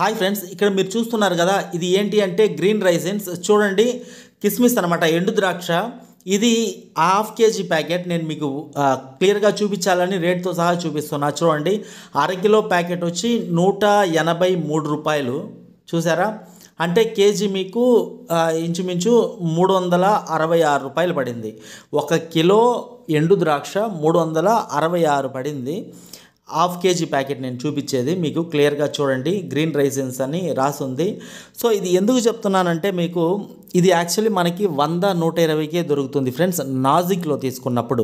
hi friends ఇక్కడ మీరు చూస్తున్నారు కదా ఇది ఏంటి అంటే గ్రీన్ రైసిన్స్ చూడండి కిస్మిస్ అనమాట ఎండు ద్రాక్ష ఇది హాఫ్ కేజీ ప్యాకెట్ నేను మీకు క్లియర్గా చూపించాలని రేట్తో సహా చూపిస్తున్నా చూడండి అరకిలో ప్యాకెట్ వచ్చి నూట ఎనభై మూడు రూపాయలు చూసారా అంటే కేజీ మీకు ఇంచుమించు మూడు వందల అరవై ఆరు రూపాయలు పడింది ఒక కిలో ఎండు ద్రాక్ష మూడు వందల అరవై ఆరు పడింది హాఫ్ కేజీ ప్యాకెట్ నేను చూపించేది మీకు క్లియర్గా చూడండి గ్రీన్ రైజిన్స్ అని రాసుంది సో ఇది ఎందుకు చెప్తున్నానంటే మీకు ఇది యాక్చువల్లీ మనకి వంద నూట ఇరవైకే దొరుకుతుంది ఫ్రెండ్స్ నాజిక్లో తీసుకున్నప్పుడు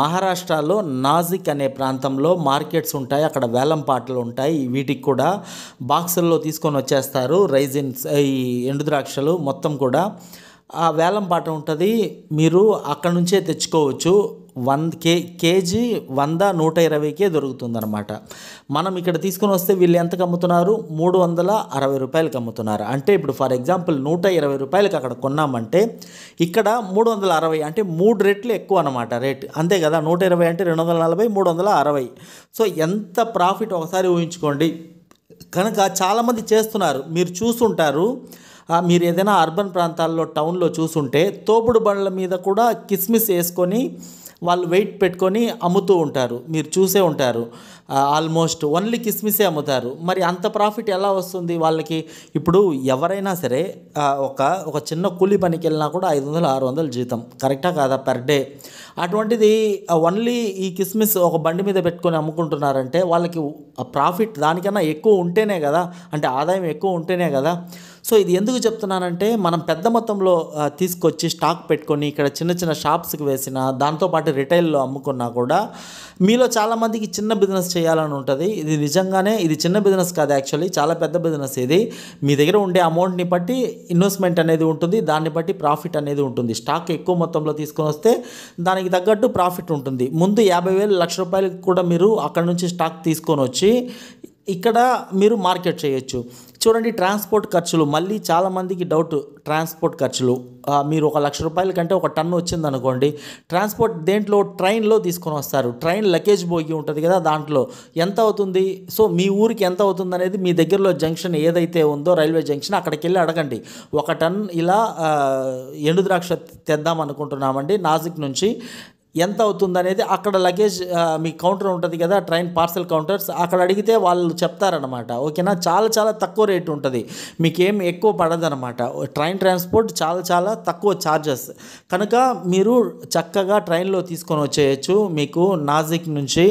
మహారాష్ట్రలో నాజిక్ అనే ప్రాంతంలో మార్కెట్స్ ఉంటాయి అక్కడ వేలం పాటలు ఉంటాయి వీటికి కూడా బాక్సుల్లో తీసుకొని వచ్చేస్తారు రైజిన్స్ ఈ ఎండుద్రాక్షలు మొత్తం కూడా ఆ వేలం పాట ఉంటుంది మీరు అక్కడ నుంచే తెచ్చుకోవచ్చు వంద కే కేజీ వంద నూట ఇరవైకే అనమాట మనం ఇక్కడ తీసుకుని వస్తే వీళ్ళు ఎంతకు అమ్ముతున్నారు మూడు వందల అరవై రూపాయలకి అమ్ముతున్నారు అంటే ఇప్పుడు ఫర్ ఎగ్జాంపుల్ నూట ఇరవై రూపాయలకి అక్కడ కొన్నామంటే ఇక్కడ మూడు వందల అరవై అంటే మూడు రెట్లు ఎక్కువ అనమాట రేట్ అంతే కదా నూట ఇరవై అంటే రెండు వందల నలభై మూడు వందల అరవై సో ఎంత ప్రాఫిట్ ఒకసారి ఊహించుకోండి కనుక చాలామంది చేస్తున్నారు మీరు చూస్తుంటారు మీరు ఏదైనా అర్బన్ ప్రాంతాల్లో టౌన్లో చూసుంటే తోపుడు బండ్ల మీద కూడా కిస్మిస్ వేసుకొని వాళ్ళు వెయిట్ పెట్టుకొని అమ్ముతూ ఉంటారు మీరు చూసే ఉంటారు ఆల్మోస్ట్ ఓన్లీ కిస్మిసే అమ్ముతారు మరి అంత ప్రాఫిట్ ఎలా వస్తుంది వాళ్ళకి ఇప్పుడు ఎవరైనా సరే ఒక ఒక చిన్న కూలీ పనికి వెళ్ళినా కూడా ఐదు వందలు ఆరు వందలు జీతం కరెక్టా కాదా పర్ డే అటువంటిది ఓన్లీ ఈ కిస్మిస్ ఒక బండి మీద పెట్టుకొని అమ్ముకుంటున్నారంటే వాళ్ళకి ప్రాఫిట్ దానికన్నా ఎక్కువ ఉంటేనే కదా అంటే ఆదాయం ఎక్కువ ఉంటేనే కదా సో ఇది ఎందుకు చెప్తున్నానంటే మనం పెద్ద మొత్తంలో తీసుకొచ్చి స్టాక్ పెట్టుకొని ఇక్కడ చిన్న చిన్న షాప్స్కి వేసిన దాంతోపాటు వాటి రిటైల్లో అమ్ముకున్నా కూడా మీలో చాలామందికి చిన్న బిజినెస్ చేయాలని ఉంటుంది ఇది నిజంగానే ఇది చిన్న బిజినెస్ కాదు యాక్చువల్లీ చాలా పెద్ద బిజినెస్ ఇది మీ దగ్గర ఉండే అమౌంట్ని బట్టి ఇన్వెస్ట్మెంట్ అనేది ఉంటుంది దాన్ని బట్టి ప్రాఫిట్ అనేది ఉంటుంది స్టాక్ ఎక్కువ మొత్తంలో తీసుకొని వస్తే దానికి తగ్గట్టు ప్రాఫిట్ ఉంటుంది ముందు యాభై వేలు లక్ష రూపాయలకు కూడా మీరు అక్కడ నుంచి స్టాక్ తీసుకొని వచ్చి ఇక్కడ మీరు మార్కెట్ చేయొచ్చు చూడండి ట్రాన్స్పోర్ట్ ఖర్చులు మళ్ళీ చాలామందికి డౌట్ ట్రాన్స్పోర్ట్ ఖర్చులు మీరు ఒక లక్ష రూపాయల కంటే ఒక టన్ను వచ్చిందనుకోండి ట్రాన్స్పోర్ట్ దేంట్లో ట్రైన్లో తీసుకొని వస్తారు ట్రైన్ లగేజ్ బోగి ఉంటుంది కదా దాంట్లో ఎంత అవుతుంది సో మీ ఊరికి ఎంత అవుతుంది అనేది మీ దగ్గరలో జంక్షన్ ఏదైతే ఉందో రైల్వే జంక్షన్ అక్కడికి వెళ్ళి అడగండి ఒక టన్ ఇలా ఎండుద్రాక్ష తెద్దాం అనుకుంటున్నామండి నాజిక్ నుంచి ఎంత అవుతుంది అనేది అక్కడ లగేజ్ మీ కౌంటర్ ఉంటుంది కదా ట్రైన్ పార్సల్ కౌంటర్స్ అక్కడ అడిగితే వాళ్ళు చెప్తారనమాట ఓకేనా చాలా చాలా తక్కువ రేటు ఉంటుంది మీకేం ఎక్కువ పడదనమాట ట్రైన్ ట్రాన్స్పోర్ట్ చాలా చాలా తక్కువ ఛార్జెస్ కనుక మీరు చక్కగా ట్రైన్లో తీసుకొని వచ్చేయచ్చు మీకు నాజిక్ నుంచి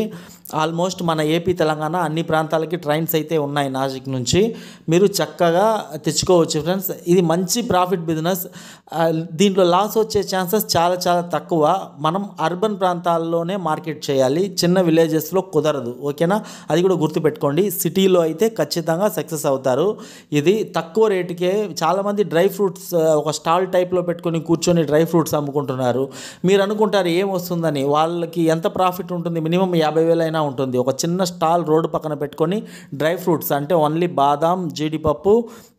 ఆల్మోస్ట్ మన ఏపీ తెలంగాణ అన్ని ప్రాంతాలకి ట్రైన్స్ అయితే ఉన్నాయి నాసిక్ నుంచి మీరు చక్కగా తెచ్చుకోవచ్చు ఫ్రెండ్స్ ఇది మంచి ప్రాఫిట్ బిజినెస్ దీంట్లో లాస్ వచ్చే ఛాన్సెస్ చాలా చాలా తక్కువ మనం అర్బన్ ప్రాంతాల్లోనే మార్కెట్ చేయాలి చిన్న విలేజెస్లో కుదరదు ఓకేనా అది కూడా గుర్తుపెట్టుకోండి సిటీలో అయితే ఖచ్చితంగా సక్సెస్ అవుతారు ఇది తక్కువ రేటుకే చాలామంది డ్రై ఫ్రూట్స్ ఒక స్టాల్ టైప్లో పెట్టుకొని కూర్చొని డ్రై ఫ్రూట్స్ అమ్ముకుంటున్నారు మీరు అనుకుంటారు ఏం వస్తుందని వాళ్ళకి ఎంత ప్రాఫిట్ ఉంటుంది మినిమం యాభై వేలైన ఎక్కడైనా ఉంటుంది ఒక చిన్న స్టాల్ రోడ్డు పక్కన పెట్టుకొని డ్రై ఫ్రూట్స్ అంటే ఓన్లీ బాదాం జీడిపప్పు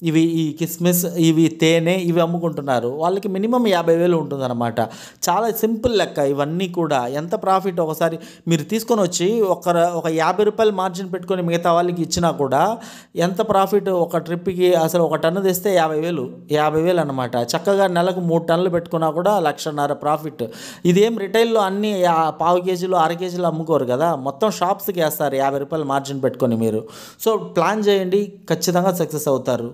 ఇవి ఈ కిస్మిస్ ఇవి తేనె ఇవి అమ్ముకుంటున్నారు వాళ్ళకి మినిమం యాభై వేలు ఉంటుందన్నమాట చాలా సింపుల్ లెక్క ఇవన్నీ కూడా ఎంత ప్రాఫిట్ ఒకసారి మీరు తీసుకొని వచ్చి ఒక ఒక యాభై రూపాయలు మార్జిన్ పెట్టుకొని మిగతా వాళ్ళకి ఇచ్చినా కూడా ఎంత ప్రాఫిట్ ఒక ట్రిప్కి అసలు ఒక టన్ను తెస్తే యాభై వేలు యాభై వేలు అనమాట చక్కగా నెలకు మూడు టన్నులు పెట్టుకున్నా కూడా లక్షన్నర ప్రాఫిట్ ఇదేం రిటైల్లో అన్ని పావు కేజీలు అర కేజీలు అమ్ముకోరు కదా మొత్తం మొత్తం షాప్స్కి వేస్తారు యాభై రూపాయలు మార్జిన్ పెట్టుకొని మీరు సో ప్లాన్ చేయండి ఖచ్చితంగా సక్సెస్ అవుతారు